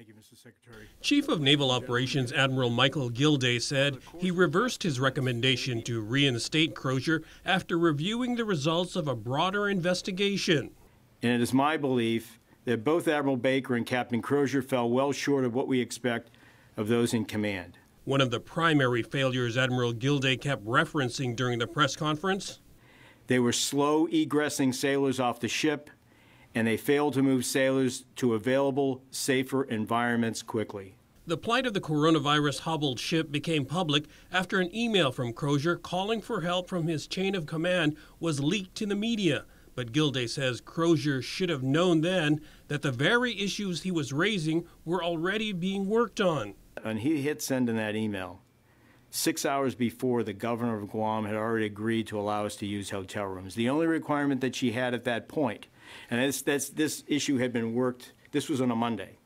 Thank you, Mr. Secretary. Chief of Naval Operations Admiral Michael Gilday said he reversed his recommendation to reinstate Crozier after reviewing the results of a broader investigation. And it is my belief that both Admiral Baker and Captain Crozier fell well short of what we expect of those in command. One of the primary failures Admiral Gilday kept referencing during the press conference. They were slow egressing sailors off the ship and they failed to move sailors to available, safer environments quickly. The plight of the coronavirus hobbled ship became public after an email from Crozier calling for help from his chain of command was leaked to the media. But Gilday says Crozier should have known then that the very issues he was raising were already being worked on. And he hit send in that email Six hours before, the governor of Guam had already agreed to allow us to use hotel rooms. The only requirement that she had at that point, and this, this issue had been worked, this was on a Monday.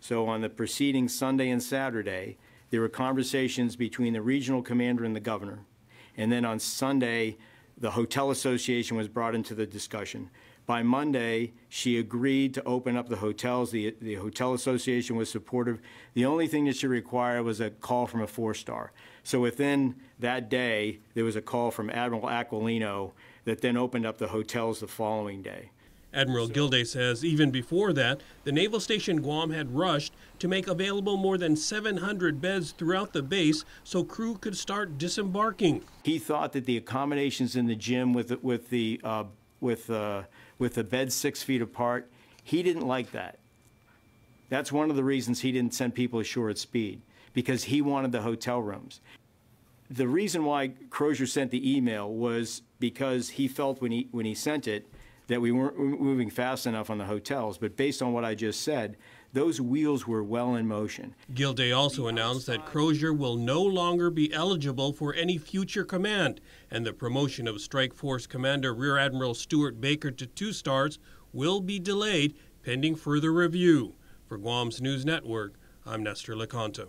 So on the preceding Sunday and Saturday, there were conversations between the regional commander and the governor. And then on Sunday, the Hotel Association was brought into the discussion. By Monday, she agreed to open up the hotels. The, the Hotel Association was supportive. The only thing that she required was a call from a four star. So within that day, there was a call from Admiral Aquilino that then opened up the hotels the following day. Admiral Gilday says even before that, the Naval Station Guam had rushed to make available more than 700 beds throughout the base so crew could start disembarking. He thought that the accommodations in the gym with the, with the uh, with uh, with the beds six feet apart, he didn't like that. That's one of the reasons he didn't send people ashore at speed because he wanted the hotel rooms. The reason why Crozier sent the email was because he felt when he when he sent it that we weren't moving fast enough on the hotels, but based on what I just said, those wheels were well in motion. Gilday also announced that Crozier will no longer be eligible for any future command, and the promotion of Strike Force Commander Rear Admiral Stuart Baker to two stars will be delayed pending further review. For Guam's News Network, I'm Nestor Leconto.